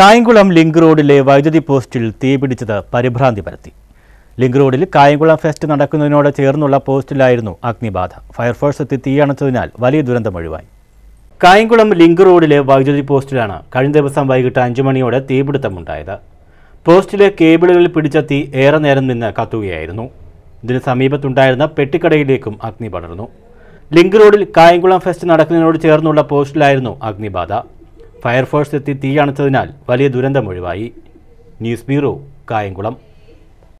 Kayamkulam link റോഡിലെ വൈദ്യുതി പോസ്റ്റിൽ തീപിടിച്ചത് പരിഭ്രാന്തി പരത്തി ലിങ്ക് റോഡിൽ കായംകുളം ഫെസ്റ്റ് നടക്കുന്നതിനോട് ചേർന്നുള്ള പോസ്റ്റിലായിരുന്നു അഗ്നിബാധ ഫയർഫോഴ്സ് എത്തി തീയണച്ചതിനാൽ വലിയ ദുരന്തം ഒഴിവായി കായംകുളം ലിങ്ക് റോഡിലെ വൈദ്യുതി പോസ്റ്റിലാണ് കഴിഞ്ഞ ദിവസം വൈകിട്ട് അഞ്ചു മണിയോടെ തീപിടുത്തമുണ്ടായത് പോസ്റ്റിലെ കേബിളുകളിൽ പിടിച്ച തീ ഏറെ നേരം നിന്ന് കത്തുകയായിരുന്നു ഇതിന് സമീപത്തുണ്ടായിരുന്ന പെട്ടിക്കടയിലേക്കും അഗ്നി പടർന്നു ലിങ്ക് റോഡിൽ കായംകുളം ഫെസ്റ്റ് നടക്കുന്നതിനോട് ചേർന്നുള്ള പോസ്റ്റിലായിരുന്നു അഗ്നിബാധ ഫയർഫോഴ്സ് എത്തി തീയണച്ചതിനാൽ വലിയ ദുരന്തമൊഴിവായി ന്യൂസ് ബ്യൂറോ കായംകുളം